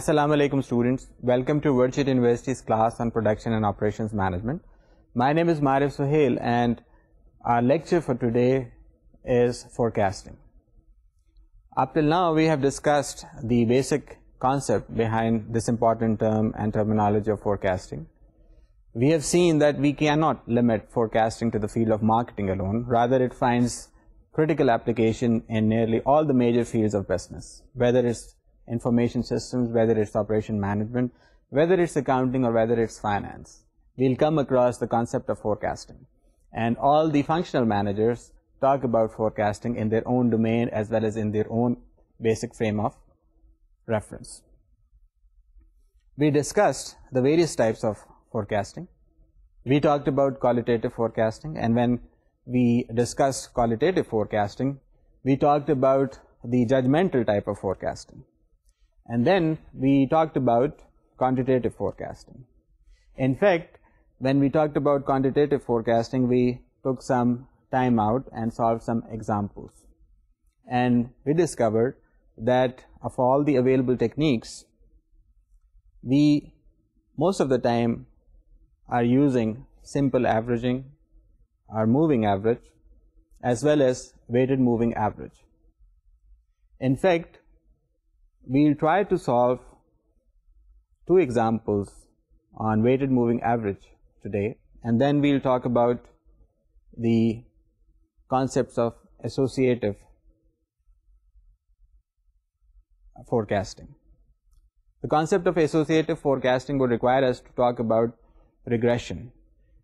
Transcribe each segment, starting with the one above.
Assalamu alaikum students. Welcome to Virtual University's class on production and operations management. My name is Marif Sohail and our lecture for today is forecasting. Up till now we have discussed the basic concept behind this important term and terminology of forecasting. We have seen that we cannot limit forecasting to the field of marketing alone. Rather it finds critical application in nearly all the major fields of business, whether it's information systems, whether it's operation management, whether it's accounting or whether it's finance. We'll come across the concept of forecasting. And all the functional managers talk about forecasting in their own domain as well as in their own basic frame of reference. We discussed the various types of forecasting. We talked about qualitative forecasting and when we discussed qualitative forecasting, we talked about the judgmental type of forecasting. And then we talked about quantitative forecasting. In fact, when we talked about quantitative forecasting, we took some time out and solved some examples. And we discovered that of all the available techniques, we most of the time are using simple averaging or moving average as well as weighted moving average. In fact, we will try to solve two examples on weighted moving average today and then we will talk about the concepts of associative forecasting. The concept of associative forecasting would require us to talk about regression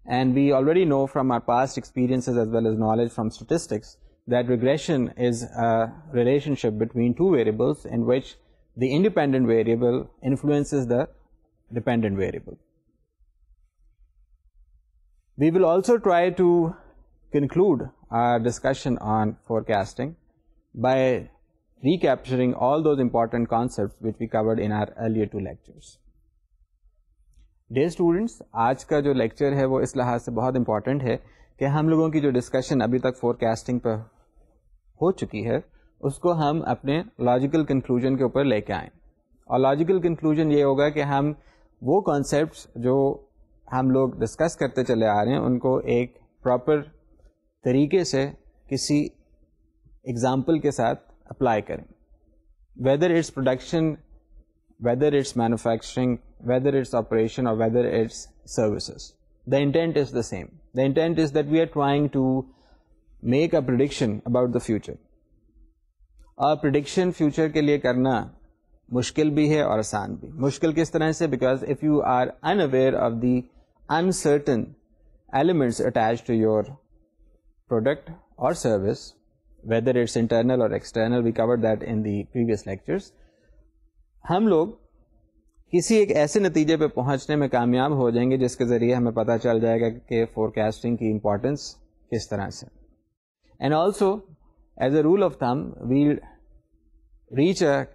and we already know from our past experiences as well as knowledge from statistics that regression is a relationship between two variables in which the independent variable influences the dependent variable. We will also try to conclude our discussion on forecasting by recapturing all those important concepts which we covered in our earlier two lectures. Dear students, आज का जो lecture है वो इस लिहाज से बहुत important है कि हम लोगों की उसको हम अपने लॉजिकल कंक्लूजन के ऊपर लेके आएँ और लॉजिकल कंक्लूजन ये होगा कि हम वो कॉन्सेप्ट्स जो हम लोग डिस्कस करते चले आ रहे हैं उनको एक प्रॉपर तरीके से किसी एग्ज़ाम्पल के साथ अप्लाई करें whether it's production whether it's manufacturing, whether it's operation, or whether it's services. The intent is the same. The intent is that we are trying to make a prediction about the future. और prediction future के लिए करना मुश्किल भी है और आसान भी मुश्किल किस तरह से because if you are unaware of the uncertain elements attach to your product और सर्विस वेदर इट्स इंटरनल और external we cover that in the previous lectures हम लोग किसी एक ऐसे नतीजे पे पहुंचने में कामयाब हो जाएंगे जिसके ज़रिए हमें पता चल जाएगा कि फोरकास्टिंग की इम्पोर्टेंस किस तरह से and also as a rule of thumb we'll reach a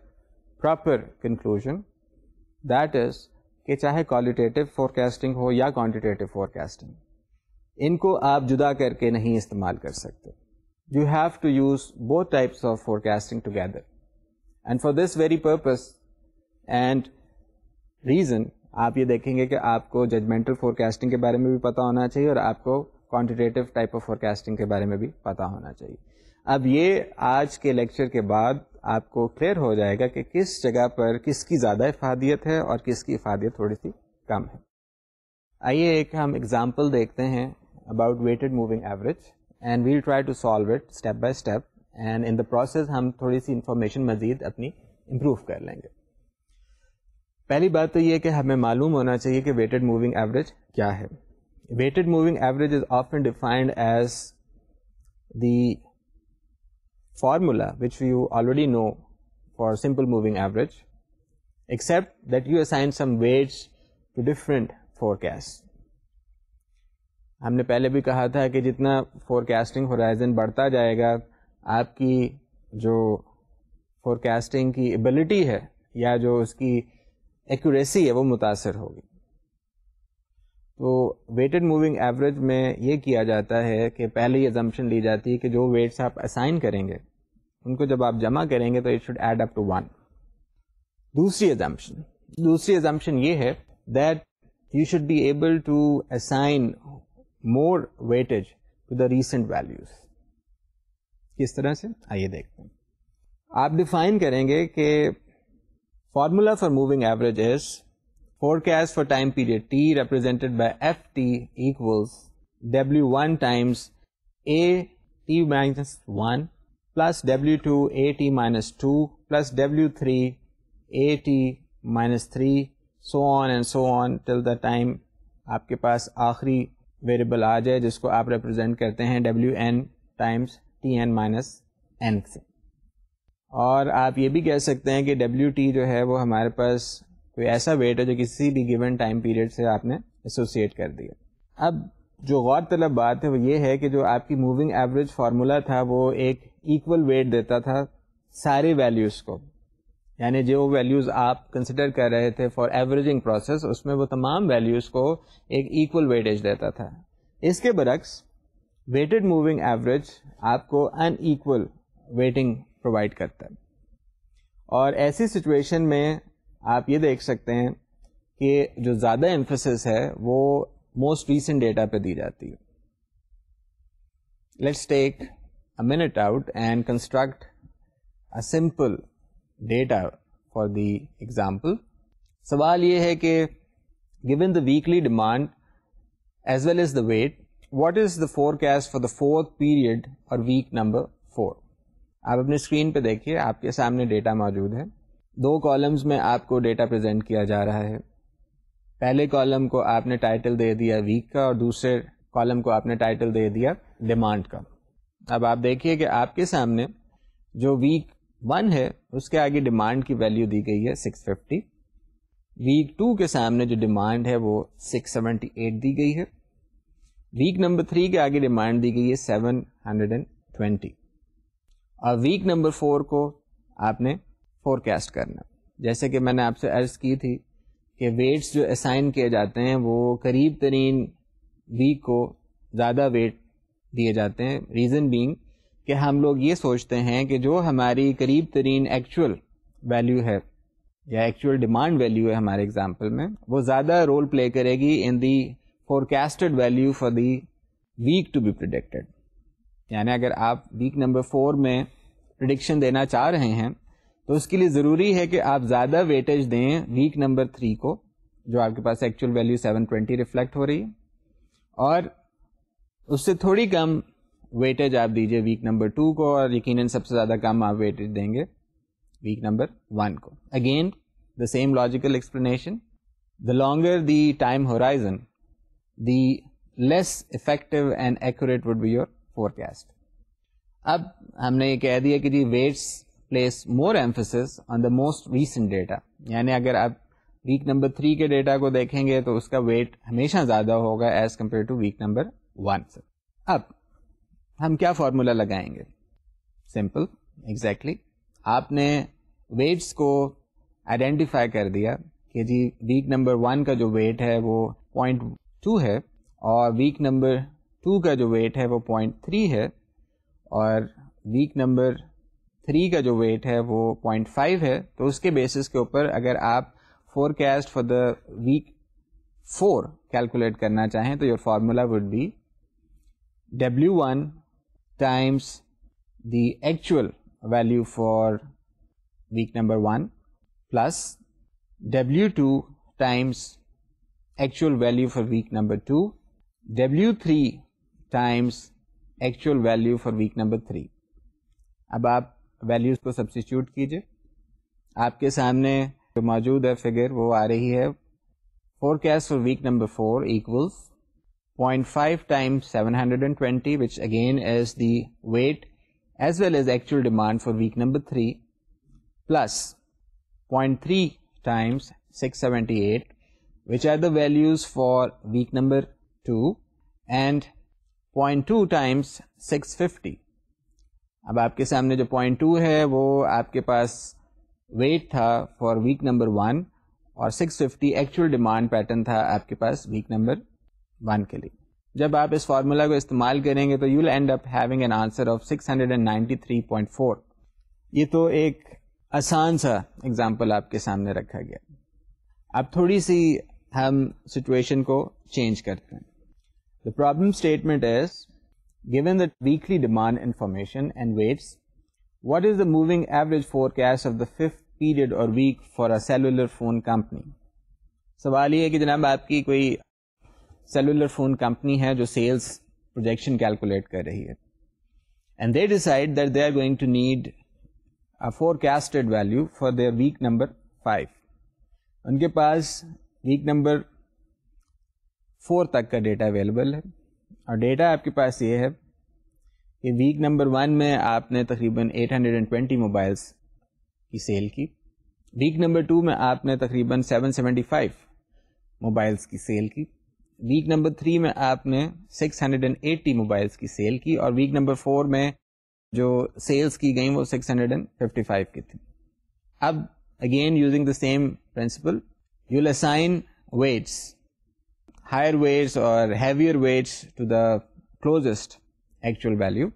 proper conclusion that is कि चाहे क्वालिटेटिव फोरकास्टिंग हो या क्वांटिटेटिव फोरकास्टिंग इनको आप जुदा करके नहीं इस्तेमाल कर सकते you have to use both types of forecasting together and for this very purpose and reason आप ये देखेंगे कि आपको जजमेंटल फोरकास्टिंग के बारे में भी पता होना चाहिए और आपको क्वांटिटेटिव टाइप ऑफ फोरकास्टिंग के बारे में भी पता होना चाहिए अब ये आज के लेक्चर के बाद आपको क्लियर हो जाएगा कि किस जगह पर किसकी ज़्यादा इफादियत है और किसकी इफादियत थोड़ी सी कम है आइए एक हम एग्जाम्पल देखते हैं about weighted moving average and we'll try to solve it step by step and in the process हम थोड़ी सी इन्फॉर्मेशन मज़ीद अपनी इम्प्रूव कर लेंगे पहली बात तो ये कि हमें मालूम होना चाहिए कि वेटेड मूविंग एवरेज क्या है weighted moving average is often defined as the formula which you already know for simple moving average except that you assign some weights to different forecasts हमने पहले भी कहा था कि जितना फोरकास्टिंग होराइजन बढ़ता जाएगा आपकी जो फोरकास्टिंग की एबिलिटी है या जो उसकी एक्यूरेसी है वो मुतासर होगी तो वेटेड मूविंग एवरेज में ये किया जाता है कि पहले ये जम्पन ली जाती है कि जो वेट्स आप असाइन करेंगे उनको जब आप जमा करेंगे तो it should add up to one दूसरी एजम्पन दूसरी एजम्पन ये है that you should be able to assign more weightage to the recent values किस तरह से आइए देखते हैं आप डिफाइन करेंगे कि formula for moving average is forecast for time period t represented by ft equals w1 times a t minus 1 plus w2 a t minus 2 plus w3 a t minus 3 so on and so on till the time आपके पास आखिरी variable आ जाए जिसको आप represent करते हैं W N times T N minus N से और आप ये भी कह सकते हैं कि डब्ल्यू टी जो है वो हमारे पास कोई ऐसा वेट है जो किसी भी गिवन टाइम पीरियड से आपने एसोसिएट कर दिया अब जो गौर तलब बात है वो ये है कि जो आपकी मूविंग एवरेज फार्मूला था वो एक इक्वल वेट देता था सारे वैल्यूज़ को यानी जो वैल्यूज़ आप कंसिडर कर रहे थे फॉर एवरेजिंग प्रोसेस उसमें वो तमाम वैल्यूज़ को एक इक्वल वेटेज देता था इसके बरक्स वेटेड मूविंग एवरेज आपको अनईक्वल वेटिंग प्रोवाइड करता है और ऐसी सिचुएशन में आप ये देख सकते हैं कि जो ज़्यादा एम्फोसिस है वो मोस्ट रिसेंट डेटा पे दी जाती है let's take a minute out and construct a simple data for the example सवाल ये है कि given the weekly demand as well as the weight what is the forecast for the fourth period और week number four आप अपने screen पे देखिए आपके सामने डेटा मौजूद है दो कॉलम्स में आपको डेटा प्रेजेंट किया जा रहा है पहले कॉलम को आपने टाइटल दे दिया वीक का और दूसरे कॉलम को आपने टाइटल दे दिया डिमांड का अब आप देखिए कि आपके सामने जो वीक वन है उसके आगे डिमांड की वैल्यू दी गई है 650 वीक टू के सामने जो डिमांड है वो 678 दी गई है वीक नंबर थ्री के आगे डिमांड दी गई है 720 और वीक नंबर फोर को आपने फोरकास्ट करना जैसे कि मैंने आपसे अर्ज़ की थी कि वेट्स जो असाइन किए जाते हैं वो करीब तरीन वीक को ज़्यादा वेट दिए जाते हैं रीज़न बींग कि हम लोग ये सोचते हैं कि जो हमारी करीब तरीन एक्चुअल वैल्यू है या एक्चुअल डिमांड वैल्यू है हमारे एग्जाम्पल में वो ज़्यादा रोल प्ले करेगी in the forecasted value for the week to be predicted यानी अगर आप वीक नंबर फोर में प्रडिक्शन देना चाह रहे हैं तो उसके लिए ज़रूरी है कि आप ज़्यादा वेटेज दें वीक नंबर थ्री को जो आपके पास एक्चुअल वैल्यू 720 रिफ्लेक्ट हो रही है और उससे थोड़ी कम वेटेज आप दीजिए वीक नंबर टू को और यकीनन सबसे ज़्यादा कम आप वेटेज देंगे वीक नंबर वन को again the same logical explanation the longer the time horizon the less effective and accurate would be your forecast अब हमने ये कह दिया कि जी weights place more emphasis on the most recent data यानी अगर आप वीक नंबर थ्री के डेटा को देखेंगे तो उसका वेट हमेशा ज़्यादा होगा as compared to week number one से अब हम क्या फार्मूला लगाएंगे सिंपल एग्जैक्टली exactly. आपने वेट्स को आइडेंटिफाई कर दिया कि जी वीक नंबर वन का जो वेट है वो पॉइंट टू है और वीक नंबर टू का जो वेट है वो पॉइंट थ्री है और वीक नंबर थ्री का जो वेट है वो पॉइंट फाइव है तो उसके बेसिस के ऊपर अगर आप forecast for the week four calculate करना चाहें तो your formula would be W one times the actual value for week number one plus W two times actual value for week number 2, W3 times actual value for week number 3. अब आप values को substitute कीजिए आपके सामने जो मौजूद है figure वो आ रही है forecast for week number 4 equals 0.5 times 720 which again is the weight as well as actual demand for week number 3 plus 0.3 times 678 which are the values for week number 2 and 0.2 times 650 अब आपके सामने जो point two है वो आपके पास weight था for week number one और 650 एक्चुअल डिमांड पैटर्न था आपके पास वीक नंबर वन के लिए जब आप इस फार्मूला को इस्तेमाल करेंगे तो you will end up having an answer of 693.4 ये तो एक आसान सा एग्जाम्पल आपके सामने रखा गया अब थोड़ी सी हम सिचुएशन को चेंज करते हैं the problem statement is Given the weekly demand information and weights, what is the moving average forecast of the fifth period or week for a cellular phone company? सवाल ये है कि जनाब आपकी कोई सेलुलर फोन कंपनी है जो sales projection calculate कर रही है and they decide that they are going to need a forecasted value for their week number five उनके पास वीक नंबर फोर तक का डेटा अवेलेबल है और डेटा आपके पास ये है कि वीक नंबर वन में आपने तकरीबन 820 मोबाइल्स की सेल की वीक नंबर टू में आपने तकरीबन 775 मोबाइल्स की सेल की वीक नंबर थ्री में आपने 680 मोबाइल्स की सेल की और वीक नंबर फोर में जो सेल्स की गई वो 655 की थी अब again using the same principle we'll assign weights higher weights or heavier weights to the closest actual value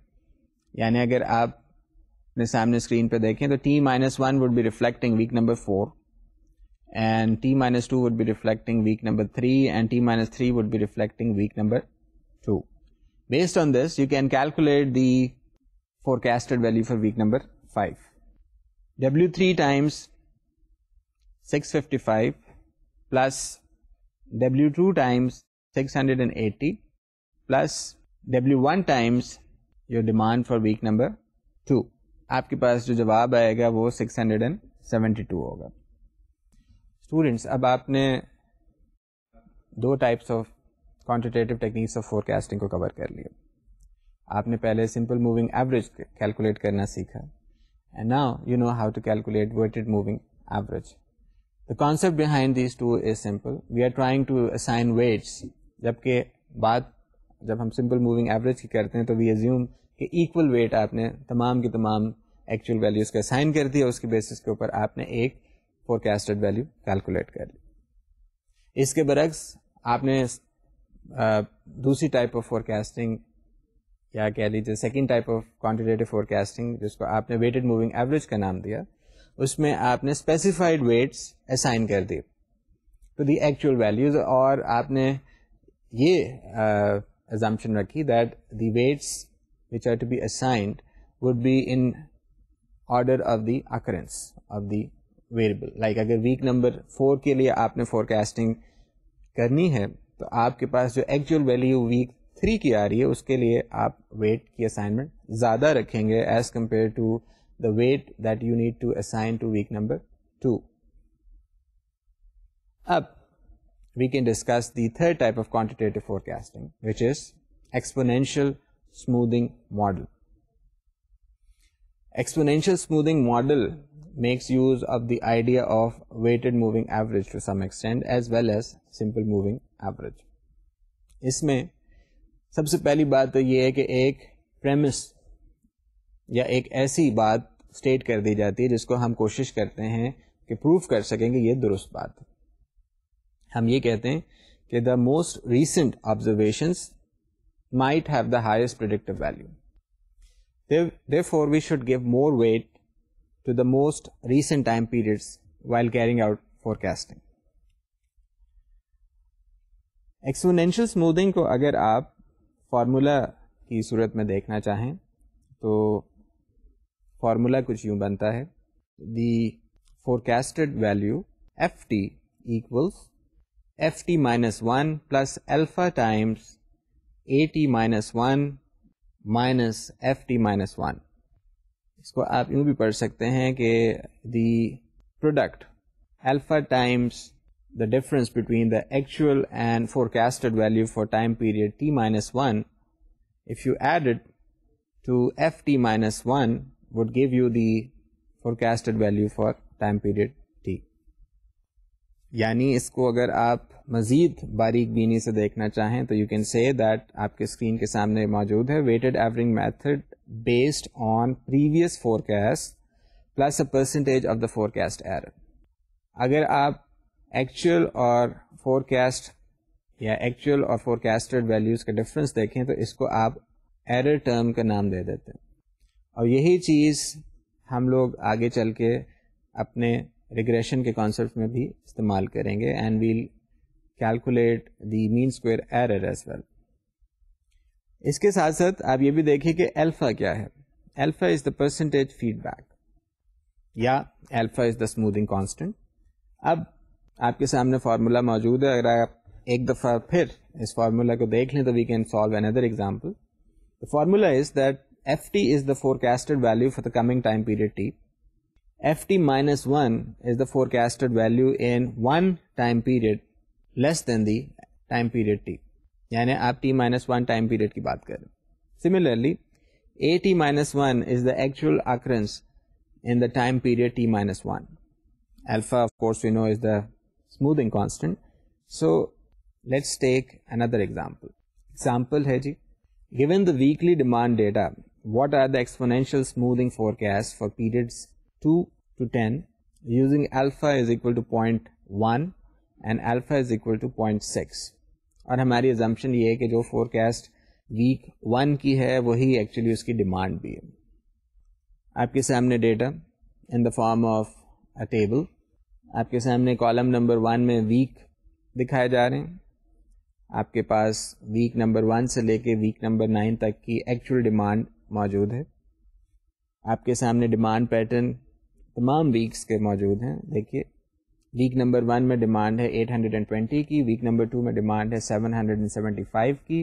यानी अगर आप अपने सामने स्क्रीन पे देखें तो t one would be reflecting week number four, and t minus 2 would be reflecting week number 3 and t minus 3 would be reflecting week number 2. Based on this, you can calculate the forecasted value for week number 5. W3 times 655 plus W2 times 680 plus W1 times your demand for week number 2. आपके पास जो जवाब आएगा वो 672 होगा students अब आपने दो types of quantitative techniques of forecasting को कवर कर लिया आपने पहले सिंपल मूविंग एवरेज कैलकुलेट करना सीखा and now you know how to calculate weighted moving average The concept behind these two is simple. We are trying to assign weights. जबकि बात जब हम सिंपल मूविंग एवरेज की करते हैं तो वी एज्यूम कि इक्वल वेट आपने तमाम की तमाम एक्चुअल वैल्यूज का असाइन कर दिया उसके बेसिस के ऊपर आपने एक फोरकास्टेड वैल्यू कैलकुलेट कर ली इसके बरक्स आपने आ, दूसरी टाइप ऑफ फोरकास्टिंग या कह लीजिए second type of quantitative forecasting जिसको आपने वेटेड मूविंग एवरेज का नाम दिया उसमें आपने स्पेसिफाइड वेट्स असाइन कर दिए टू दी एक्चुअल वैल्यूज और आपने ये एजम्पन uh, रखी that the weights which are to be assigned would be in order of the occurrence of the variable like अगर वीक नंबर फोर के लिए आपने फोरकास्टिंग करनी है तो आपके पास जो एक्चुअल वैल्यू वीक थ्री की आ रही है उसके लिए आप वेट की असाइनमेंट ज़्यादा रखेंगे as compared to the weight that you need to assign to week number 2. Up, we can discuss the third type of quantitative forecasting, which is exponential smoothing model. Exponential smoothing model makes use of the idea of weighted moving average to some extent as well as simple moving average. इसमें सबसे पहली बात ये है कि एक premise या एक ऐसी बात स्टेट कर दी जाती है जिसको हम कोशिश करते हैं कि प्रूफ कर सकेंगे ये दुरुस्त बात हम ये कहते हैं कि the most recent observations might have the highest predictive value. Therefore, we should give more weight to the most recent time periods while carrying out forecasting. Exponential smoothing को अगर आप फार्मूला की सूरत में देखना चाहें तो फार्मूला कुछ यूं बनता है the forecasted value F T equals F T minus one plus alpha times A T minus one minus F T minus one इसको आप यूं भी पढ़ सकते हैं कि the product alpha times the difference between the actual and forecasted value for time period T minus one if you add it to F T minus one would give you the forecasted value for time period T यानी इसको अगर आप मज़ीद बारीक बीनी से देखना चाहें तो यू कैन से दैट आपके स्क्रीन के सामने मौजूद है weighted average method based on previous forecast plus a percentage of the forecast error अगर आप एक्चुअल और फोरकास्ट या एक्चुअल और फोरकास्टेड वैल्यूज़ का डिफरेंस देखें तो इसको आप एरर टर्म का नाम दे देते हैं और यही चीज़ हम लोग आगे चल के अपने रिग्रेशन के कॉन्सेप्ट में भी इस्तेमाल करेंगे and we'll calculate the mean square error as well इसके साथ साथ आप ये भी देखिए कि अल्फा क्या है alpha is the percentage feedback या alpha is the smoothing constant अब आपके सामने फार्मूला मौजूद है अगर आप एक दफ़ा फिर इस फार्मूला को देख लें तो we can solve another example the formula is that ft is the forecasted value for the coming time period t. ft minus 1 is the forecasted value in one time period less than the time period t. यानी आप t one time period period की बात करें similarly A T minus one is the in the time period t minus 1. Alpha, of course, we know is the smoothing constant. So, let's take another example. Example है जी, given the weekly demand data what are the exponential smoothing forecasts for periods 2 to 10 using alpha is equal to 0.1 and alpha is equal to 0.6 और हमारी assumption ये है कि जो forecast week one की है वही एक्चुअली उसकी डिमांड भी है आपके सामने data in the form of a table आपके सामने कॉलम नंबर वन में वीक दिखाए जा रहे हैं आपके पास वीक नंबर वन से लेके वीक नंबर नाइन तक की एक्चुअल डिमांड मौजूद है आपके सामने डिमांड पैटर्न तमाम वीक्स के मौजूद हैं देखिए वीक नंबर वन में डिमांड है 820 की वीक नंबर टू में डिमांड है 775 की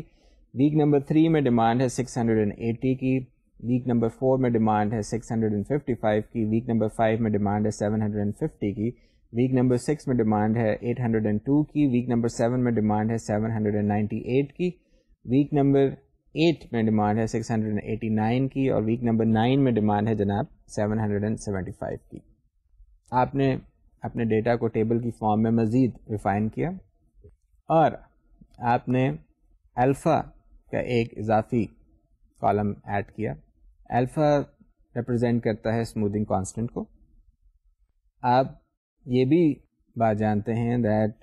वीक नंबर थ्री में डिमांड है 680 की वीक नंबर फोर में डिमांड है 655 की वीक नंबर फाइव में डिमांड है 750 की वीक नंबर सिक्स में डिमांड है 802 की वीक नंबर सेवन में डिमांड है 798 की वीक नंबर एट में डिमांड है 689 की और वीक नंबर नाइन में डिमांड है जनाब 775 की आपने अपने डेटा को टेबल की फॉर्म में मज़ीद रिफ़ाइन किया और आपने अल्फ़ा का एक इजाफी कॉलम ऐड किया अल्फ़ा रिप्रेजेंट करता है स्मूदिंग कांस्टेंट को आप ये भी बात जानते हैं that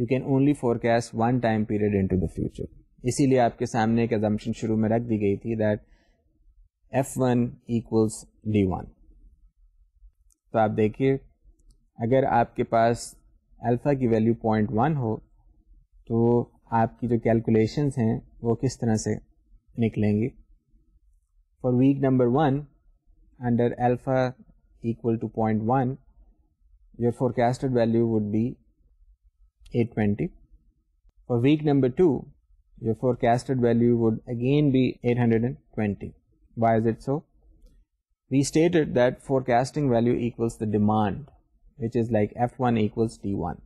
you can only forecast one time period into the future इसीलिए आपके सामने एक एजम्पन शुरू में रख दी गई थी that F one equals D one तो आप देखिए अगर आपके पास अल्फ़ा की वैल्यू पॉइंट वन हो तो आपकी जो कैलकुलेशंस हैं वो किस तरह से निकलेंगी for week number one under alpha equal to 0.1 your forecasted value would be 820 for week number 2 your forecasted value would again be 820. Why is it so? We stated that forecasting value equals the demand which is like F1 equals T1.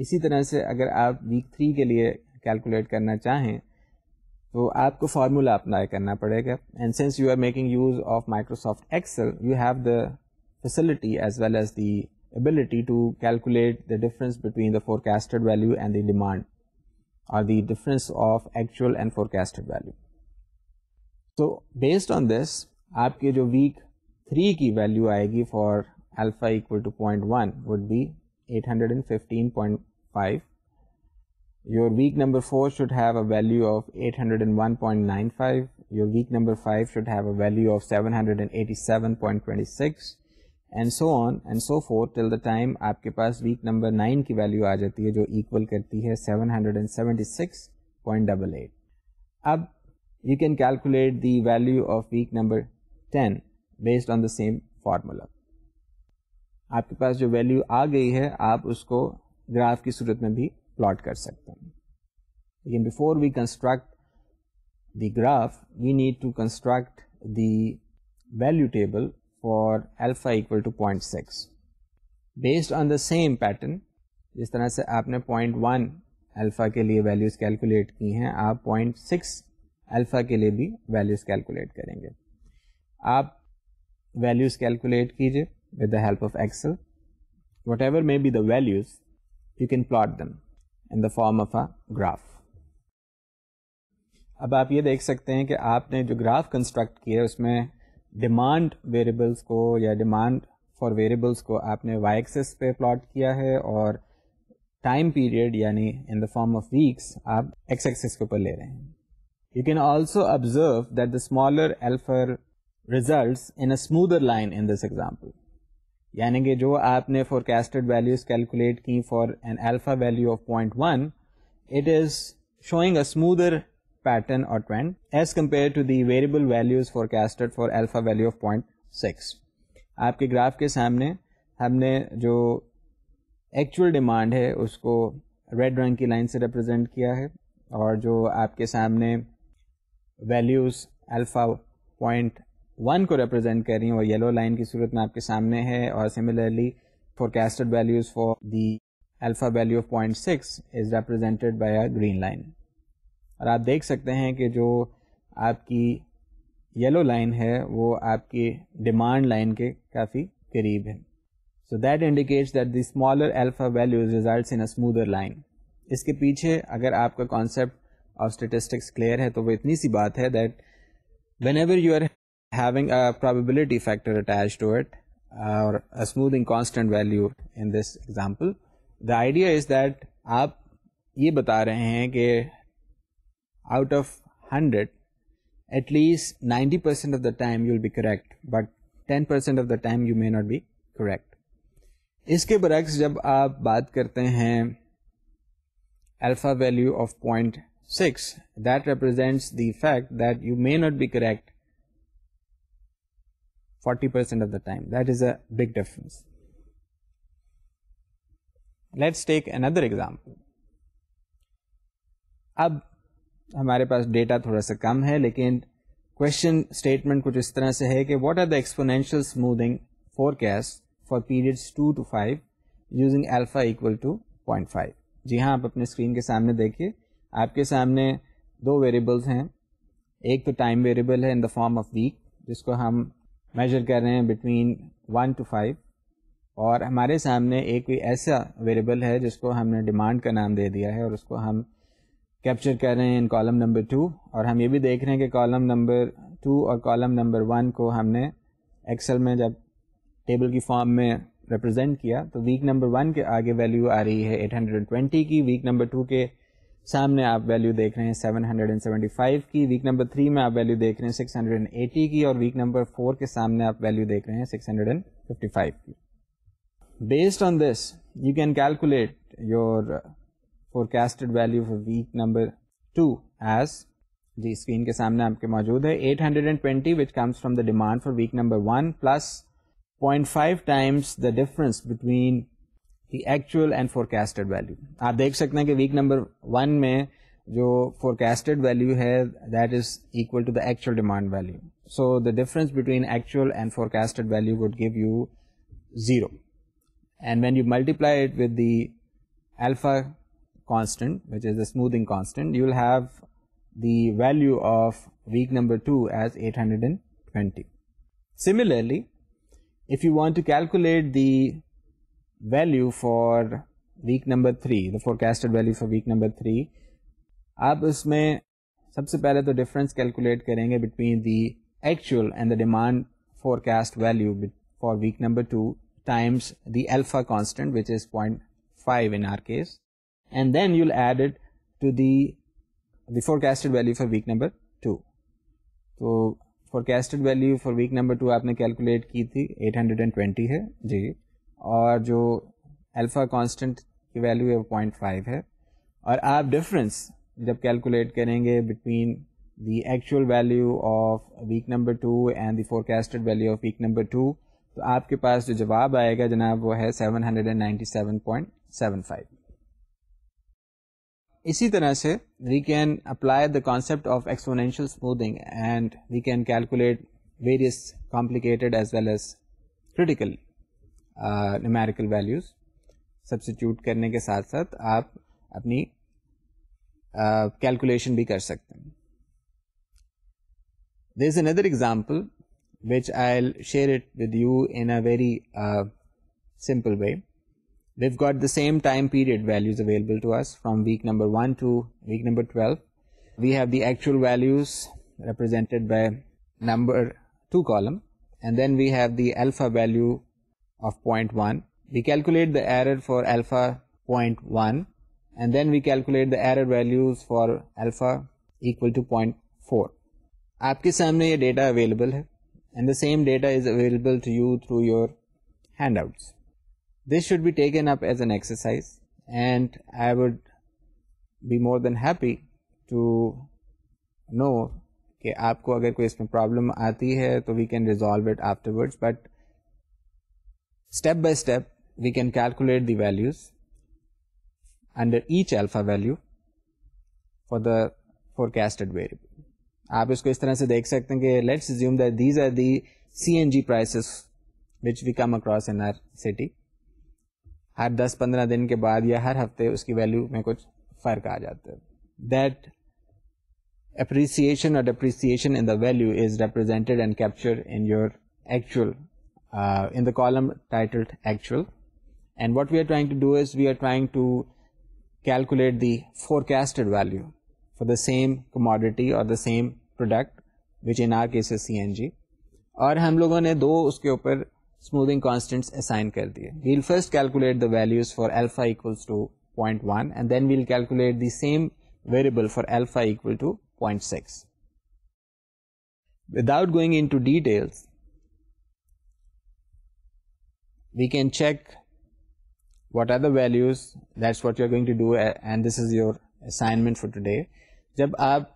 इसी तरह से अगर आप week three के लिए calculate करना चाहें तो आपको फार्मूला अप्लाई करना पड़ेगा And since you are making use of Microsoft Excel, you have the facility as well as the ability to calculate the difference between the forecasted value and the demand. Are the difference of actual and forecasted value. So based on this आपके जो week three की value आएगी for alpha equal to point one would be your week number 4 should have a value of 801.95 your week number 5 should have a value of 787.26 and so on and so forth till the time आपके पास week number nine की value आ जाती है जो equal करती है seven hundred and seventy six point double eight अब you can calculate the value of week number ten based on the same formula आपके पास जो वैल्यू आ गई है आप उसको ग्राफ की सूरत में भी प्लॉट कर सकते हैं लेकिन before we construct the graph we need to construct the value table for alpha equal to 0.6 based on the same pattern जिस तरह से आपने 0.1 अल्फ़ा के लिए वैल्यूज़ कैलकुलेट की हैं आप 0.6 अल्फ़ा के लिए भी वैल्यूज़ कैलकुलेट करेंगे आप वैल्यूज़ कैलकुलेट कीजिए with the help of Excel whatever may be the values you can plot them in the form of a graph अब आप ये देख सकते हैं कि आपने जो ग्राफ कंस्ट्रक्ट किया है उसमें डिमांड वेरिएबल्स को या डिमांड फॉर वेरिएबल्स को आपने वाई एक्सेस पे प्लॉट किया है और टाइम पीरियड यानी in the form of weeks आप एक्स एक्सेस के ऊपर ले रहे हैं you can also observe that the smaller alpha result in a smoother line in this example यानी कि जो आपने फोरकास्टेड वैल्यूज कैलकुलेट की for an alpha value of point one it is showing a smoother pattern or trend as compared to the variable values forecasted for alpha value of 0.6 आपके graph के सामने हमने जो एक्चुअल डिमांड है उसको red रंग की लाइन से रिप्रेजेंट किया है और जो आपके सामने वैल्यूज़ अल्फ़ा पॉइंट वन को रिप्रेजेंट कर रही हैं वो येलो लाइन की सूरत में आपके सामने है और similarly forecasted values for the alpha value of point six is represented by a green line और आप देख सकते हैं कि जो आपकी येलो लाइन है वो आपकी डिमांड लाइन के काफ़ी करीब है so that indicates that the smaller alpha values results in a smoother line इसके पीछे अगर आपका कॉन्सेप्ट ऑफ स्टेटिस्टिक्स क्लियर है तो वो इतनी सी बात है that whenever you are having a probability factor attach to it और a smoothing constant value in this example the idea is that आप ये बता रहे हैं कि out of 100, at least 90% of the time you'll be correct, but 10% of the time you may not be correct. इसके बरक्स जब आप बात करते हैं alpha value of 0.6 that represents the fact that you may not be correct 40% of the time that is a big difference let's take another example अब हमारे पास data थोड़ा सा कम है लेकिन क्वेश्चन स्टेटमेंट कुछ इस तरह से है कि what are the exponential smoothing forecast for periods two to five using alpha equal to point five जी हाँ आप अपने स्क्रीन के सामने देखिए आपके सामने दो वेरिएबल्स हैं एक तो टाइम वेरिएबल है in the form of week जिसको हम मेजर कर रहे हैं बिटवीन वन टू फाइव और हमारे सामने एक कोई ऐसा वेरिएबल है जिसको हमने डिमांड का नाम दे दिया है और उसको हम कैप्चर कर रहे हैं इन कॉलम नंबर टू और हम ये भी देख रहे हैं कि कॉलम नंबर टू और कॉलम नंबर वन को हमने एक्सेल में जब टेबल की फॉर्म में रिप्रेजेंट किया तो वीक नंबर वन के आगे वैल्यू आ रही है 820 की वीक नंबर टू के सामने आप वैल्यू देख रहे हैं 775 की वीक नंबर थ्री में आप वैल्यू देख रहे हैं 680 की और वीक नंबर फोर के सामने आप वैल्यू देख रहे हैं 655 की based on this you can calculate your forecasted value for week number two as जी स्क्रीन के सामने आपके मौजूद है 820 which comes from the demand for week number one plus 0.5 times the difference between the actual and forecasted value आप देख सकते हैं कि वीक नंबर वन में जो फोरकास्टेड वैल्यू है that is equal to the actual demand value so the difference between actual and forecasted value would give you zero and when you multiply it with the alpha constant which is the smoothing constant you will have the value of week number 2 as 820. Similarly, if you want to calculate the value for week number 3 the forecasted value for week number 3 आप उसमें सबसे पहले तो difference calculate करेंगे between the actual and the demand forecast value for week number 2 times the alpha constant which is 0.5 in our case and then you'll add it to the the forecasted value for week number 2 so forecasted value for week number 2 I aapne calculate ki thi 820 hai ji aur jo alpha constant ki value of 0.5 hai aur aap difference jab calculate karenge between the actual value of week number 2 and the forecasted value of week number 2 to aapke paas jo jawab aayega janab wo hai 797.75 इसी तरह से we can apply the concept of exponential smoothing and we can calculate various complicated as well as critical numerical values substitute करने के साथ साथ आप अपनी calculation uh, भी कर सकते हैं there is another example which I'll share it with you in a very uh, simple way we have got the same time period values available to us from week number 1 to week number 12 we have the actual values represented by number 2 column and then we have the alpha value of 0.1 we calculate the error for alpha 0.1 and then we calculate the error values for alpha equal to 0.4 आपके सामने data data available है the same data is available to you through your handouts this should be taken up as an exercise and I would be more than happy to know कि आपको अगर कोई इसमें problem आती है we can resolve it afterwards. But step by step, we can calculate the values under each alpha value for the forecasted variable. Variable आप इसको इस तरह से देख Let's assume that these are the are the C N G prices which we come across in हर दस पंद्रह दिन के बाद या हर हफ्ते उसकी वैल्यू में कुछ फ़र्क आ जाता है that appreciation or depreciation in the value is represented and captured in your actual uh, in the column titled actual and what we are trying to do is we are trying to calculate the forecasted value for the same commodity or the same product which in our case is CNG और हम लोगों ने दो उसके ऊपर smoothing constants assign kar diye we'll first calculate the values for alpha equals to 0.1 and then we'll calculate the same variable for alpha equal to 0.6. Without going into details, we can check what are the values, that's what you're going to do and this is your assignment for today. jab aap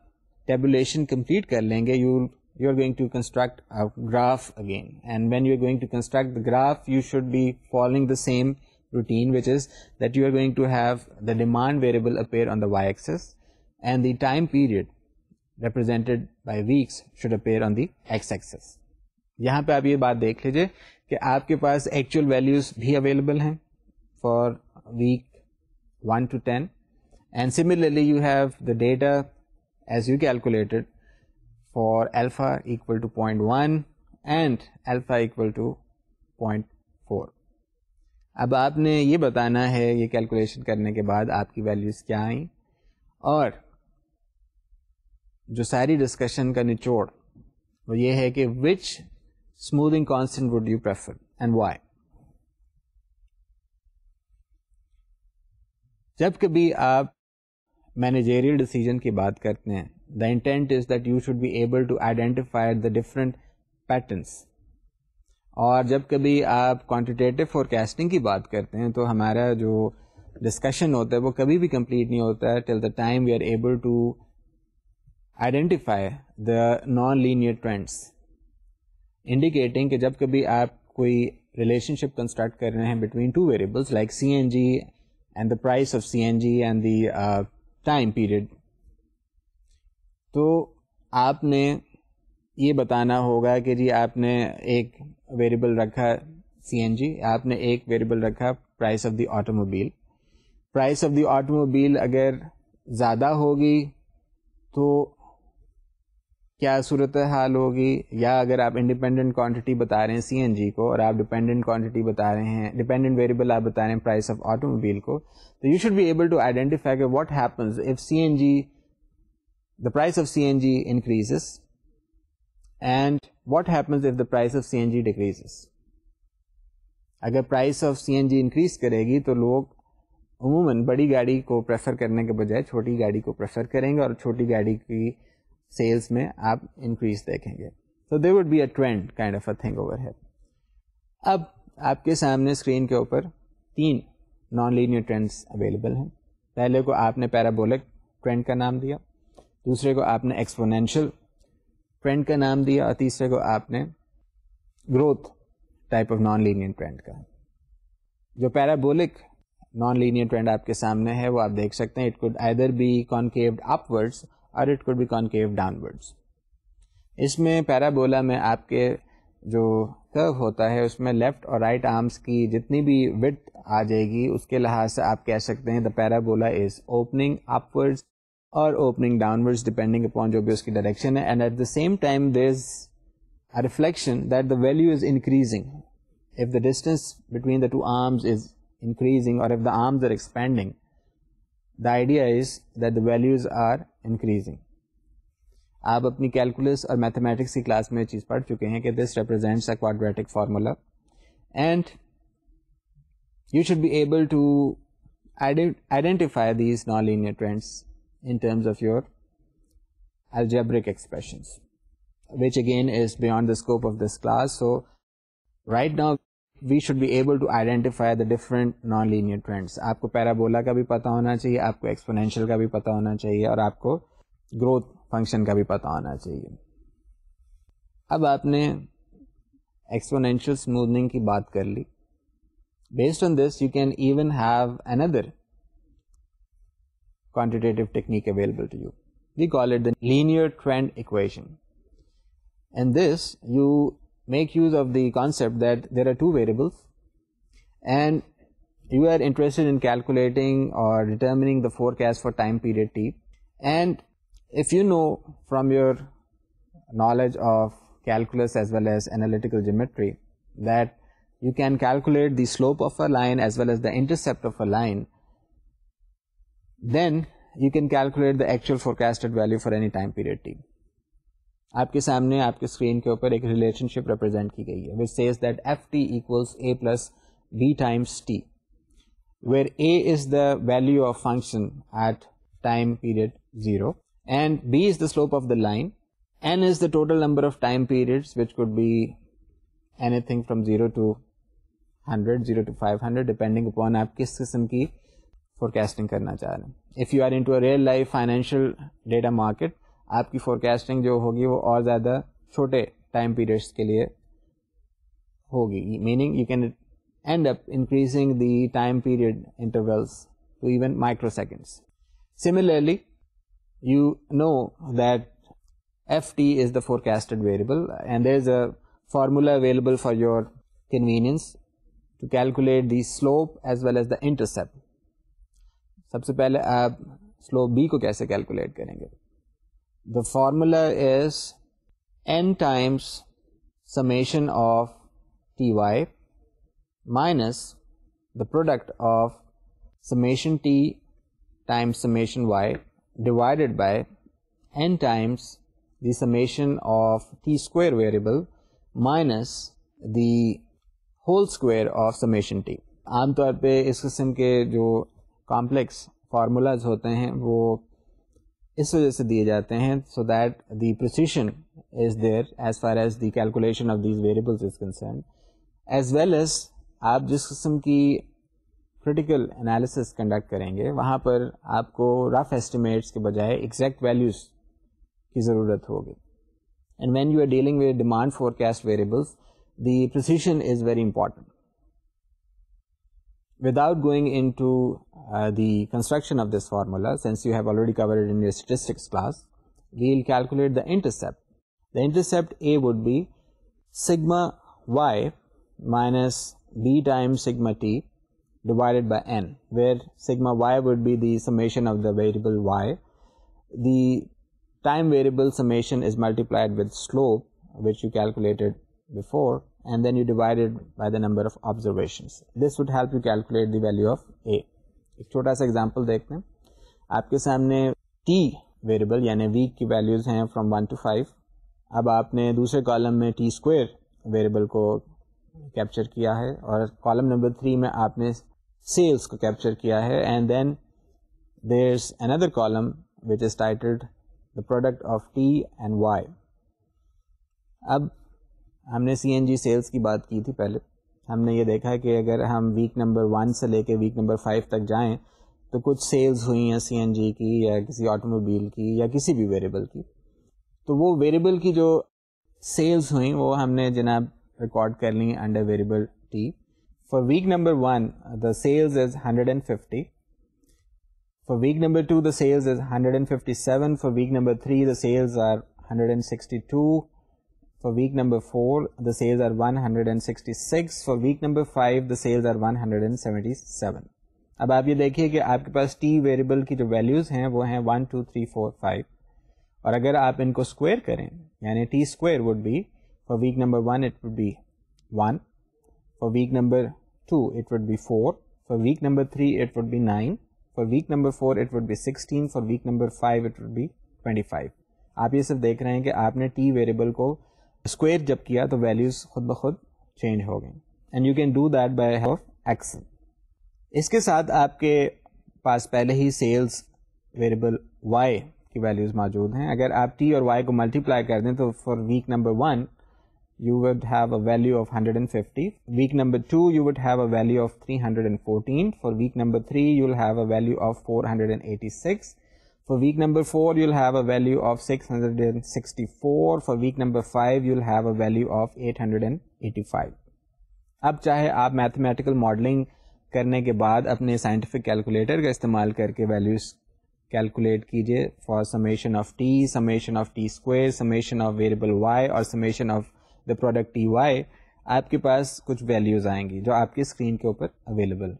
tabulation complete kar lenge you will you are going to construct a graph again and when you are going to construct the graph you should be following the same routine which is that you are going to have the demand variable appear on the y-axis and the time period represented by weeks should appear on the x-axis. यहाँ पे आप ये बात देख लीजिए कि आपके पास एक्चुअल वैल्यूज भी अवेलेबल हैं for week one to ten, and similarly you have the data as you calculated for alpha equal to 0.1 and alpha equal to 0.4 अब आपने ये बताना है ये कैलकुलेशन करने के बाद आपकी वैल्यूज़ क्या आई और जो सारी डिस्कशन का निचोड़ वो ये है कि which smoothing constant would you prefer and why जब कभी आप मैनेजेरियल डिसीजन की बात करते हैं the intent is that you should be able to identify the different patterns और जब कभी आप क्वांटिटेटिव फोरकास्टिंग की बात करते हैं तो हमारा जो डिस्कशन होता है वो कभी भी कंप्लीट नहीं होता है till the time we are able to identify the non linear trends indicating कि जब कभी आप कोई रिलेशनशिप कंस्ट्रक्ट कर रहे हैं between two variables like C N G and the price of C N G and the time period तो आपने ये बताना होगा कि जी आपने एक वेरिएबल रखा सीएनजी आपने एक वेरिएबल रखा price of the automobile price of the automobile अगर ज़्यादा होगी तो क्या सूरत हाल होगी या अगर आप इंडिपेंडेंट क्वांटिटी बता रहे हैं सीएनजी को और आप डिपेंडेंट क्वांटिटी बता रहे हैं डिपेंडेंट वेरिएबल आप बता रहे हैं प्राइस ऑफ ऑटोमोबाइल को तो you should be able to identify कि what happens if CNG the price of CNG increases and what happens if the price of CNG decreases. अगर प्राइस ऑफ सीएनजी इंक्रीज करेगी तो लोग उमूमन बड़ी गाड़ी को प्रेफर करने के बजाय छोटी गाड़ी को प्रेफर करेंगे और छोटी गाड़ी की सेल्स में आप इंक्रीज देखेंगे so they would be a trend kind of a thing over है अब आपके सामने स्क्रीन के ऊपर तीन नॉन लीनियर ट्रेंड्स अवेलेबल हैं पहले को आपने पैराबोलिक ट्रेंड का नाम दिया दूसरे को आपने एक्सपोनेंशियल ट्रेंड का नाम दिया और तीसरे को आपने growth type of non linear trend का जो पैराबोलिक नॉन लीनियर ट्रेंड आपके सामने है वो आप देख सकते हैं it could either be concaved upwards और it could be concave downwards इसमें पैराबोला में आपके जो कर्व होता है उसमें लेफ़्ट और राइट right आर्म्स की जितनी भी विथ आ जाएगी उसके लिहाज से आप कह सकते हैं the parabola is opening upwards और ओपनिंग डाउनवर्ड्स डिपेंडिंग अपॉन जो भी उसकी डायरेक्शन है and at the same time there is a reflection that the value is increasing if the distance between the two arms is increasing और if the arms are expanding the idea is that the values are increasing आप अपनी calculus और mathematics की class में चीज़ पढ़ चुके हैं कि this represents a quadratic you should be able to identify these nonlinear trends in terms of your algebraic expressions which again is beyond the scope of this class so right now we should be able to identify the different non linear trends आपको parabola का भी पता होना चाहिए आपको exponential का भी पता होना चाहिए और आपको ग्रोथ फंक्शन का भी पता होना चाहिए अब आपने एक्सपोनेंशियल स्मूथनिंग की बात कर ली based on this you can even have another quantitative technique available to you we call it the linear trend equation in this you make use of the concept that there are two variables and you are interested in calculating or determining the forecast for time period t and if you know from your knowledge of calculus as well as analytical geometry that you can calculate the slope of a line as well as the intercept of a line then you can calculate the actual forecasted value for any time period t आपके सामने आपके screen के ऊपर एक relationship represent की गई है which says that F T equals A plus B times T where A is the value of function at time period and b is the slope of the line n is the total number of time periods which could be anything from 0 to 100 0 to 500 depending upon आप किस किस्म की forecasting करना चाह रहे हैं if you are into a real life financial data market आपकी forecasting जो होगी वो और ज़्यादा छोटे टाइम पीरियड्स के लिए होगी meaning you can end up increasing the time period intervals to even microseconds. Similarly, you know that ft is the forecasted variable and there is a formula available for your convenience to calculate the slope as well as the intercept. सबसे पहले आप slope B को कैसे calculate करेंगे the formula is n times summation of ty minus the product of summation t times summation y divided by n times the summation of t square variable minus the whole square of summation T आमतौर पे इस किस्म के जो complex formulas होते हैं वो इस वजह से दिए जाते हैं so that the precision is there as far as the calculation of these variables is concern as well as आप जिस किस्म की क्रिटिकल एनालिसिस कंडक्ट करेंगे वहाँ पर आपको रफ एस्टिमेट्स के बजाय एग्जैक्ट वैल्यूज़ की ज़रूरत होगी and when you are dealing with demand forecast variables the precision is very important without going into uh, the construction of this formula since you have already covered it in your statistics class we will calculate the intercept the intercept a would be sigma y minus b times sigma t divided by n where sigma y would be the summation of the variable y the time variable summation is multiplied with slope which you calculated before and then you divide it by the number of observations. This would help you calculate the value of A. Ek chota sa example dekhne. Aapke saamne T variable, yane week ki values hain from 1 to 5. Ab aapne doosre column mein T square variable ko capture kiya hai. Aur column number 3 mein sales ko capture kiya hai. And then there's another column which is titled the product of T and Y. اب हमने सी N जी sales की बात की थी पहले हमने ये देखा कि अगर हम वीक नंबर वन से लेकर वीक नंबर फाइव तक जाएं तो कुछ सेल्स हुई हैं सी एन जी की या किसी ऑटोमोबील की या किसी भी वेरेबल की तो वो वेरेबल की जो सेल्स हुई वो हमने जनाब रिकॉर्ड कर ली under variable T for week number one the sales is hundred and fifty for week number two the sales is hundred and fifty seven for week number three the sales are hundred and sixty two For week number 4, the sales are 166. For week number 5, the sales are 177. अब आप ये देखिए कि आपके पास T variable की जो values हैं वो हैं one two three four five और अगर आप इनको स्क्वायर करें यानी T square would be for week number one it would be one for week number two it would be four for week number three it would be nine for week number four it would be sixteen for week number five it would be twenty five आप ये सिर्फ देख रहे हैं कि आपने T variable को square जब किया तो वैल्यूज खुद ब खुद चेंज हो गई and you can do that by help of Excel इसके साथ आपके पास पहले ही सेल्स वेरिएबल वाई की वैल्यूज़ मौजूद हैं अगर आप टी और वाई को मल्टीप्लाई कर दें तो for week number one you would have a value of 150 week number two you would have a value of 314 for week number three you will have a value of 486 For week number 4, you'll have a value of 664. For week number 5, you'll have a value of 885. अब चाहे आप mathematical modelling करने के बाद अपने scientific calculator का इस्तेमाल करके वैल्यूज कैलकुलेट कीजिए for summation of T summation of T square summation of variable Y और summation of the product T Y आपके पास कुछ वैल्यूज़ आएंगी जो आपकी स्क्रीन के ऊपर अवेलेबल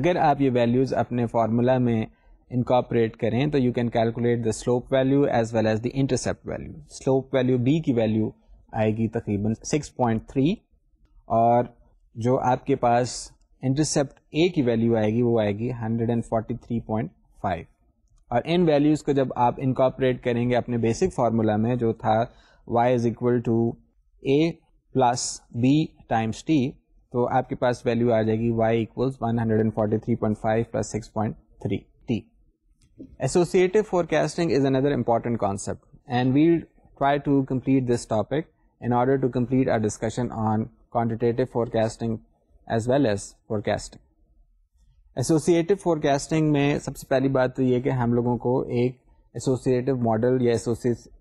अगर आप ये वैल्यूज़ अपने फार्मूला में इनकॉपरेट करें तो you can calculate the slope value as well as the intercept value slope value B की वैल्यू आएगी तकरीबन 6.3 और जो आपके पास इंटरसेप्ट ए की वैल्यू आएगी वो आएगी 143.5 और इन वैल्यूज़ को जब आप इनकॉपरेट करेंगे अपने बेसिक फार्मूला में जो था y is equal to A plus B times T तो आपके पास वैल्यू आ जाएगी y equals 143.5 plus 6.3 Associative forecasting is another important concept and we'll try to complete this topic in order to complete our discussion on quantitative forecasting as well as forecasting. Associative forecasting में सबसे पहली बात तो ये कि हम लोगों को एक एसोसिएटिव मॉडल या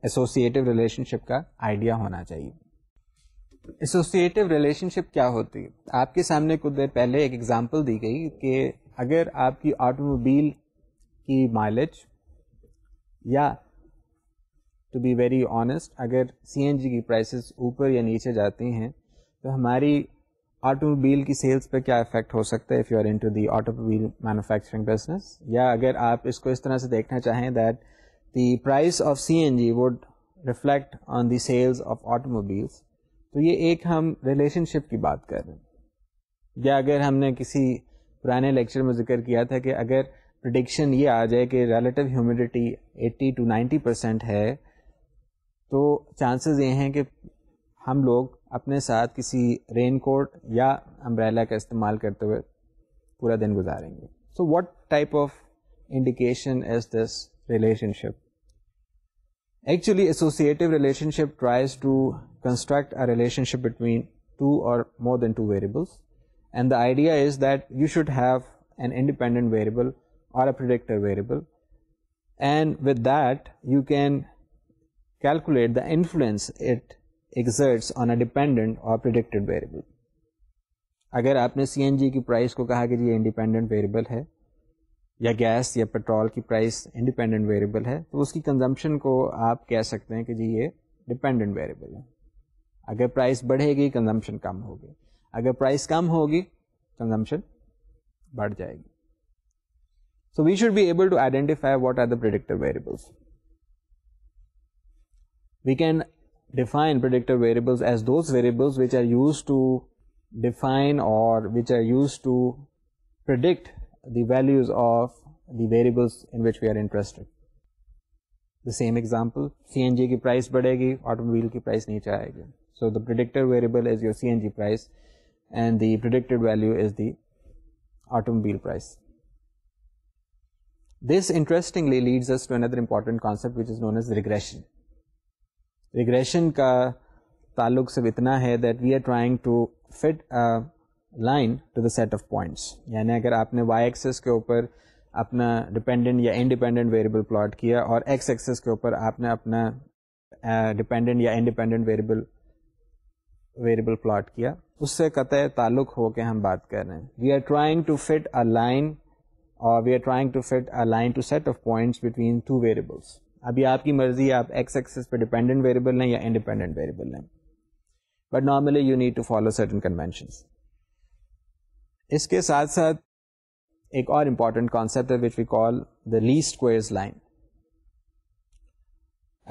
एसोसिएटिव रिलेशनशिप का आइडिया होना चाहिए एसोसिएटिव रिलेशनशिप क्या होती है आपके सामने कुछ देर पहले एक एग्जांपल दी गई कि अगर आपकी ऑटोमोबाइल की माइलेज या टू बी वेरी ऑनेस्ट अगर सीएनजी की प्राइसेस ऊपर या नीचे जाती हैं तो हमारी ऑटोमोबील की सेल्स पर क्या इफेक्ट हो सकता है if you are into the automobile manufacturing business या अगर आप इसको इस तरह से देखना चाहें that the price of C N G would reflect on the sales of automobiles तो ये एक हम रिलेशनशिप की बात कर रहे हैं या अगर हमने किसी पुराने लेक्चर में जिक्र किया था कि अगर प्रडिक्शन ये आ जाए कि रिलेटिव ह्यूमिडिटी 80 टू 90 परसेंट है तो चांसेस ये हैं कि हम लोग अपने साथ किसी रेन कोट या अम्ब्रेला का इस्तेमाल करते हुए पूरा दिन गुजारेंगे so what type of indication is this relationship Actually, associative relationship tries to construct a relationship between two or more than two variables. And the idea is that you should have an independent variable or a predictor variable and with that you can calculate the influence it exerts on a dependent or predicted variable. अगर आपने सी की price को कहा कि ये independent variable है या gas या पेट्रोल की प्राइस इंडिपेंडेंट वेरिएबल है तो उसकी कंजम्पशन को आप कह सकते हैं कि जी ये डिपेंडेंट वेरिएबल है अगर प्राइस बढ़ेगी कंजम्पशन कम होगी अगर प्राइस कम होगी कंजम्पशन बढ़ जाएगी So we should be able to identify what are the predictor variables. We can define predictor variables as those variables which are used to define or which are used to predict the values of the variables in which we are interested. The same example, CNG की price बढ़ेगी, automobile की price नीचे आएगी. So the predictor variable is your CNG price and the predicted value is the automobile price. This interestingly leads us to another important concept which is known as regression. Regression ka taluk sab itna hai that we are trying to fit a line to the set of points. yani agar aapne y axis axis के ऊपर अपना dependent या independent variable plot किया और x axis के ऊपर आपने dependent ya independent variable variable variable plot किया उससे कतः ताल्लुक हो के हम बात कर रहे हैं we are trying to fit a line और we are trying to fit a line to set of points between two variables अभी आपकी मर्जी आप एक्स एक्सेस पे डिपेंडेंट वेरिएबल हैं या इंडिपेंडेंट वेरिएबल हैं but normally you need to follow certain conventions इसके साथ साथ एक और इम्पॉर्टेंट कॉन्सेप्ट है which we call the least squares line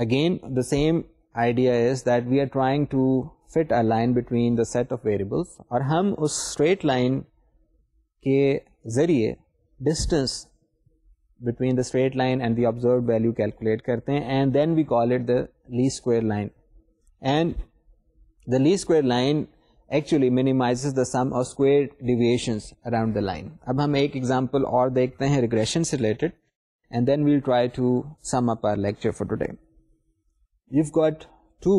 again the same idea is that we are trying to fit a line between the set of variables और हम उस straight line के ज़रिए distance between the straight line and the observed value calculate karte and then we call it the least square line and the least square line actually minimizes the sum of square deviations around the line ab hum ek example aur dekhte hain regression related and then we'll try to sum up our lecture for today you've got two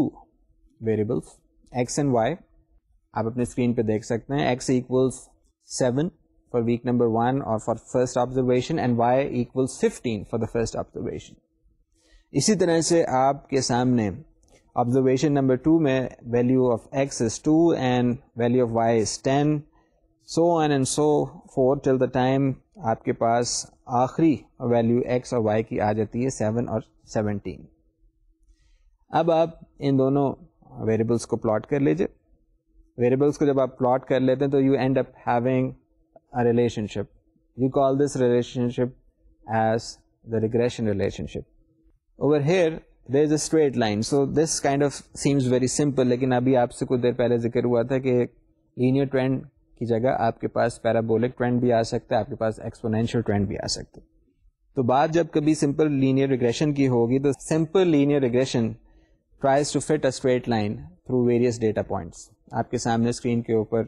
variables x and y आप अपने screen पे देख सकते हैं x equals seven for week number 1 or for first observation and y equals 15 for the first observation. इसी तरह से आपके सामने ऑब्जर्वेशन नंबर टू में value of x is two and value of y is ten so on and so forth till the time आपके पास आखिरी value x और वाई की आ जाती है सेवन और सेवनटीन अब आप इन दोनों वेरिएबल्स को प्लॉट कर लीजिए वेरिएबल्स को जब आप प्लॉट कर लेते हैं तो you end up having a relationship. You call this relationship as the regression relationship. Over here, there is a straight line. So this kind of seems very simple. लेकिन अभी आपसे कुछ देर पहले जिक्र हुआ था कि लीनियर ट्रेंड की जगह आपके पास पैराबोलिक ट्रेंड भी आ सकता है आपके पास एक्सपोनेंशियल ट्रेंड भी आ सकता है तो बात जब कभी सिंपल लीनियर रिग्रेशन की होगी तो simple linear regression tries to fit a straight line through various data points आपके सामने स्क्रीन के ऊपर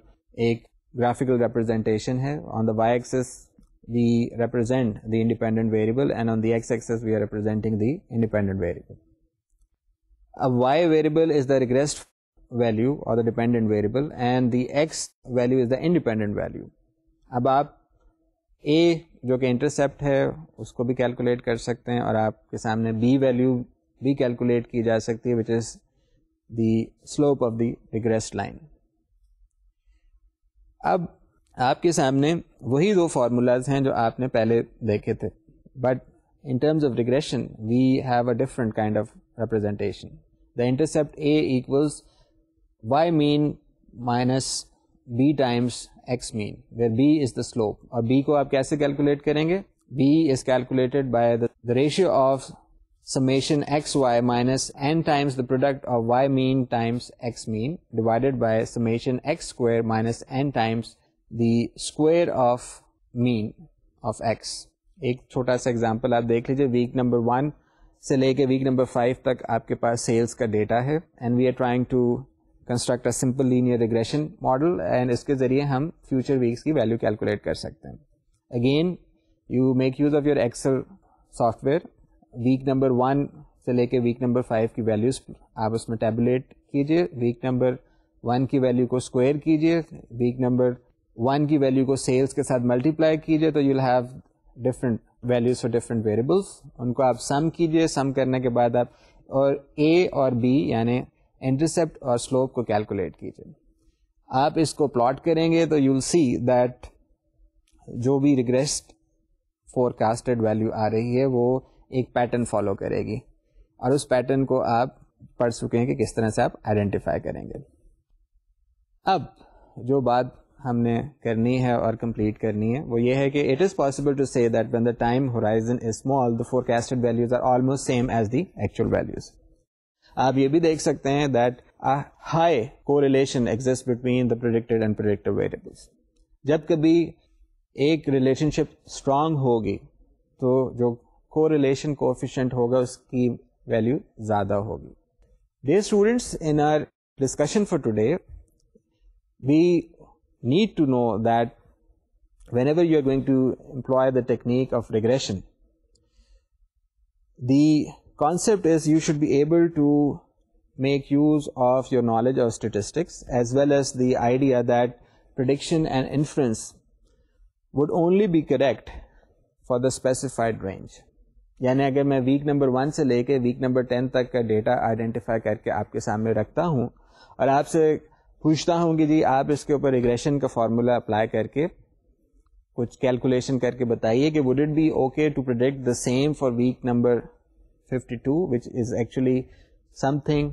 एक graphical representation है on the y axis we represent the independent variable and on the x axis we are representing the independent variable a y variable is the regressed value or the dependent variable and the x value is the independent value अब आप a जो कि intercept है उसको भी calculate कर सकते हैं और आपके सामने b वैल्यू भी कैलकुलेट की जा सकती है which is the slope of the regressed line. अब आपके सामने वही दो फार्मूलाज हैं जो आपने पहले देखे थे but in terms of regression we have a different kind of representation the intercept a equals y mean minus b times x mean where b is the slope और b को आप कैसे कैलकुलेट करेंगे b is calculated by the, the ratio of summation xy minus n times the product of y mean times x mean divided by summation x square minus n times the square of mean of x. एक छोटा सा example आप देख लीजिए week number one से लेके week number five तक आपके पास सेल्स का डेटा है and we are trying to construct a simple linear regression model and इसके जरिए हम फ्यूचर वीक्स की वैल्यू कैलकुलेट कर सकते हैं again you make use of your Excel software week number one से लेके वीक नंबर फाइव की वैल्यूज़ आप उसमें टेबलेट कीजिए वीक नंबर वन की वैल्यू को स्क्वायर कीजिए वीक नंबर वन की वैल्यू को सेल्स के साथ मल्टीप्लाई कीजिए तो you'll have different values for different variables उनको आप सम कीजिए सम करने के बाद आप और ए और बी यानी इंटरसेप्ट और स्लोप को कैलकुलेट कीजिए आप इसको प्लॉट करेंगे तो यूल सी दैट जो भी रिग्रेस्ट फोरकास्टेड वैल्यू आ रही है वो एक पैटर्न फॉलो करेगी और उस पैटर्न को आप पढ़ चुके हैं कि किस तरह से आप आइडेंटिफाई करेंगे अब जो बात हमने करनी है और कंप्लीट करनी है वो ये है कि it is possible to say that when the time horizon is small the forecasted values are almost same as the actual values आप ये भी देख सकते हैं that a high correlation exists between the predicted and predictive variables. जब कभी एक relationship strong होगी तो जो Correlation coefficient होगा उसकी value ज़्यादा होगी Dear students, in our discussion for today, we need to know that whenever you are going to employ the technique of regression the concept is you should be able to make use of your knowledge of statistics as well as the idea that prediction and inference would only be correct for the specified range यानी अगर मैं week number one से लेके week number ten तक का data identify करके आपके सामने रखता हूँ और आपसे पूछता हूँ कि जी आप इसके ऊपर रिग्रेशन का फार्मूला अप्लाई करके कुछ कैलकुलेशन करके बताइए कि would it be okay to predict the same for week number 52 which is actually something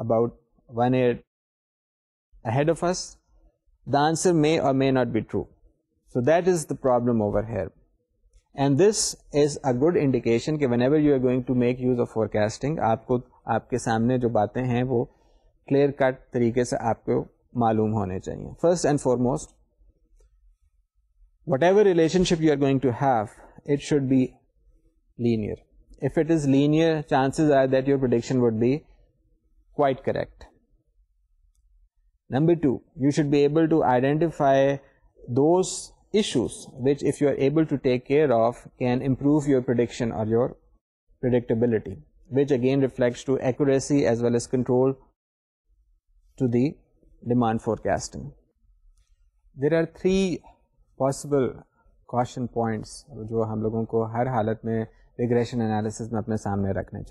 about one year ahead of us the answer may or may not be true so that is the problem over here and this is a good indication कि whenever you are going to make use of forecasting आपको आपके सामने जो बातें हैं वो clear cut तरीके से आपको मालूम होने चाहिए first and foremost whatever relationship you are going to have it should be linear if it is linear chances are that your prediction would be quite correct number 2 you should be able to identify those issues which if you are able to take care of can improve your prediction or your predictability which again reflects to accuracy as well as control to the demand forecasting. There are three possible caution points जो हम लोगों को हर हालत में regression analysis में अपने सामने रखने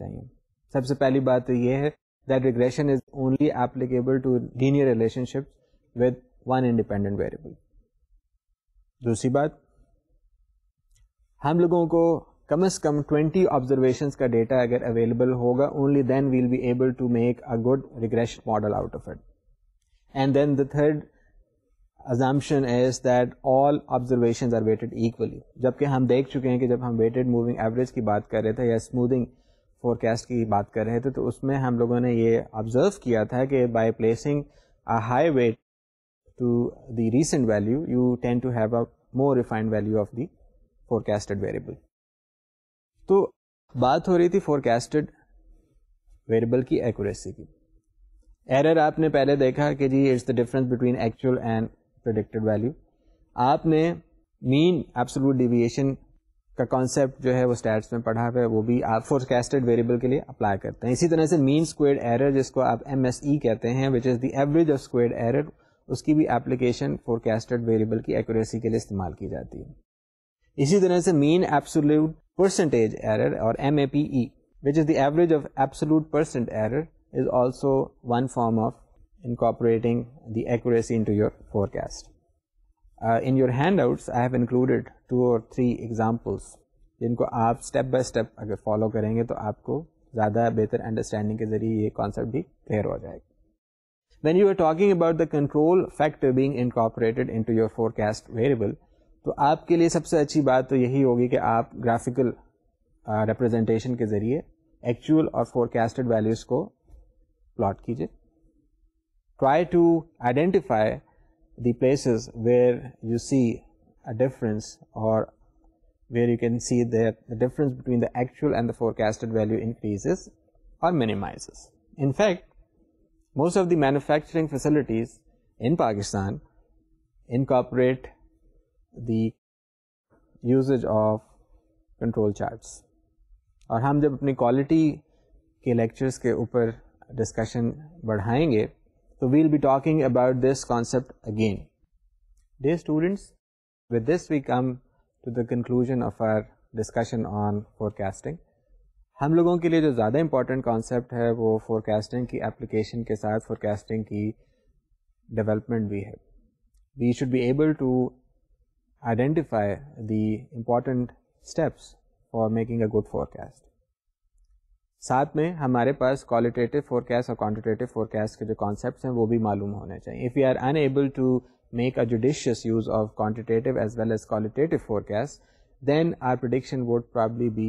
that regression is only applicable to linear relationships with one independent variable दूसरी बात हम लोगों को कम से कम 20 ऑब्जर्वेशंस का डेटा अगर अवेलेबल होगा only then we'll be able to make a good regression model out of it and then the third assumption is that all observations are weighted equally जबकि हम देख चुके हैं कि जब हम weighted moving average की बात कर रहे थे या smoothing forecast की बात कर रहे थे तो उसमें हम लोगों ने ये observe किया था कि by placing a high weight to the recent value, you tend to have a more refined value of the forecasted variable. तो बात हो रही थी forecasted वेरिएबल की एक्यूरेसी की एरर आपने पहले देखा कि जी it's the difference between actual and predicted value आपने मीन एब्सोलूट डिविएशन का कॉन्सेप्ट जो है वो स्टैट्स में पढ़ा हुआ है वो भी आप फोरकास्टेड वेरिएबल के लिए अप्लाई करते हैं इसी तरह से मीन स्क्वेड एरर जिसको आप एम e कहते हैं which is the average of squared error उसकी भी एप्लीकेशन फोरकास्टेड वेरिएबल की एक्यूरेसी के लिए इस्तेमाल की जाती है इसी तरह से मीन एब्सोल्यूट परसेंटेज एरर और M A P E which is the average of absolute percent error is also one form of incorporating the accuracy into your forecast. Uh, in your handouts, I have included two or three examples, जिनको आप step by step अगर follow करेंगे तो आपको ज़्यादा बेहतर understanding के ज़रिए ये concept भी clear हो जाएगा then you are talking about the control factor being incorporated into your forecast variable तो आपके लिए सबसे अच्छी बात तो यही होगी कि आप ग्राफिकल रिप्रेजेंटेशन uh, के ज़रिए एक्चुअल और फोरकास्टेड वैल्यूज़ को प्लॉट कीजिए try to identify the places where you see a difference और where you can see that the difference between the actual and the forecasted value increases or minimizes. In fact, most of the manufacturing facilities in Pakistan incorporate the usage of control charts और हम जब अपनी quality के lectures के ऊपर discussion बढ़ाएंगे तो we'll be talking about this concept again dear students with this we come to the conclusion of our discussion on forecasting हम लोगों के लिए जो ज़्यादा इम्पॉर्टेंट कॉन्सेप्ट है वो फोरकास्टिंग की एप्लीकेशन के साथ फोरकास्टिंग की डेवलपमेंट भी है we should be able to identify the important steps for making a good forecast साथ में हमारे पास क्वालिटेटिव फोरकास्ट और क्वान्टिटेटिव फोरकास्ट के जो कॉन्सेप्ट हैं वो भी मालूम होने चाहिए if you are unable to make a judicious use of quantitative as well as qualitative forecasts, then our prediction would probably be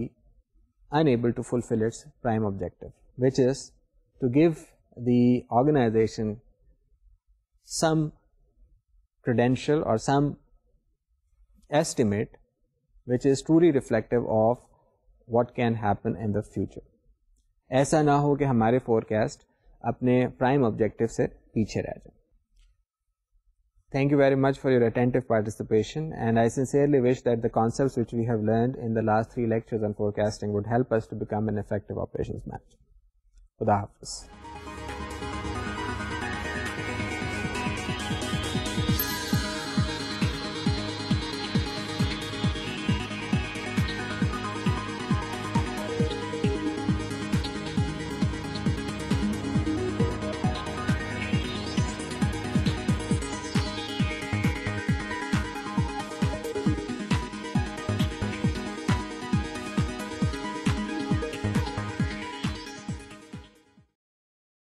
unable to fulfill its prime objective which is to give the organization some credential or some estimate which is truly reflective of what can happen in the future. ऐसा ना हो कि हमारे forecast अपने prime objective से पीछे रह जाए Thank you very much for your attentive participation and I sincerely wish that the concepts which we have learned in the last three lectures on forecasting would help us to become an effective operations manager. Khuda Hafiz.